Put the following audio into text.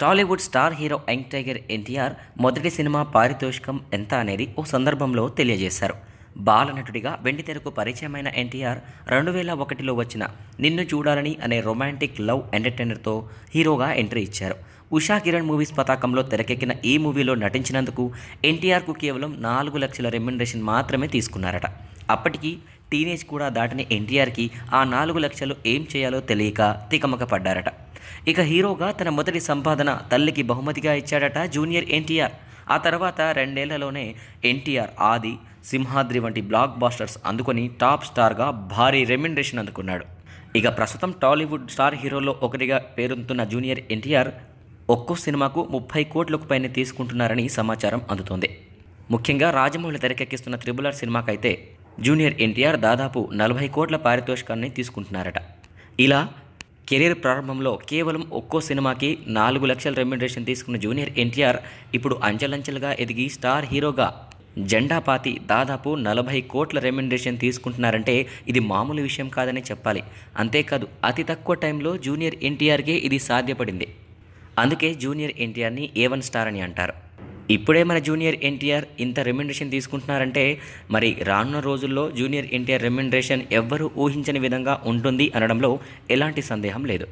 Tollywood star hero young tiger NTR మొదటి cinema పారితోషికం ఎంత అనేది ఓ సందర్భంలో తెలియజేశారు బాలనటుడిగా వెండితెరకు పరిచయమైన ఎన్టీఆర్ రెండు వేల ఒకటిలో వచ్చిన నిన్ను చూడాలని అనే రొమాంటిక్ లవ్ ఎంటర్టైనర్తో హీరోగా ఎంట్రీ ఇచ్చారు ఉషా కిరణ్ మూవీస్ పతాకంలో తెరకెక్కిన ఈ మూవీలో నటించినందుకు ఎన్టీఆర్కు కేవలం నాలుగు లక్షల రెమ్యునరేషన్ మాత్రమే తీసుకున్నారట అప్పటికి టీనేజ్ కూడా దాటిన ఎన్టీఆర్కి ఆ నాలుగు లక్షలు ఏం చేయాలో తెలియక తికమక పడ్డారట ఇక హీరోగా తన మొదటి సంపాదన తల్లికి బహుమతిగా ఇచ్చాడట జూనియర్ ఎన్టీఆర్ ఆ తర్వాత రెండేళ్లలోనే ఎన్టీఆర్ ఆది సింహాద్రి వంటి బ్లాక్ బాస్టర్స్ అందుకొని టాప్ స్టార్గా భారీ రెమ్యుండరేషన్ అందుకున్నాడు ఇక ప్రస్తుతం టాలీవుడ్ స్టార్ హీరోలో ఒకటిగా పేరొందుతున్న జూనియర్ ఎన్టీఆర్ ఒక్కో సినిమాకు ముప్పై కోట్లకు పైన తీసుకుంటున్నారని సమాచారం అందుతోంది ముఖ్యంగా రాజమౌళి తెరకెక్కిస్తున్న త్రిబుల్ ఆర్ సినిమాకైతే జూనియర్ ఎన్టీఆర్ దాదాపు నలభై కోట్ల పారితోషికాన్ని తీసుకుంటున్నారట ఇలా కెరీర్ ప్రారంభంలో కేవలం ఒక్కో సినిమాకి నాలుగు లక్షల రెమ్యుడేషన్ తీసుకున్న జూనియర్ ఎన్టీఆర్ ఇప్పుడు అంచెలంచెలుగా ఎదిగి స్టార్ హీరోగా జెండా పాతి దాదాపు నలభై కోట్ల రెమ్యునరేషన్ తీసుకుంటున్నారంటే ఇది మామూలు విషయం కాదని చెప్పాలి అంతేకాదు అతి తక్కువ టైంలో జూనియర్ ఎన్టీఆర్కే ఇది సాధ్యపడింది అందుకే జూనియర్ ఎన్టీఆర్ని ఏ వన్ స్టార్ అని అంటారు ఇప్పుడే మన జూనియర్ ఎన్టీఆర్ ఇంత రెమ్యునరేషన్ తీసుకుంటున్నారంటే మరి రానున్న రోజుల్లో జూనియర్ ఎన్టీఆర్ రెమ్యునరేషన్ ఎవ్వరూ ఊహించని విధంగా ఉంటుంది అనడంలో ఎలాంటి సందేహం లేదు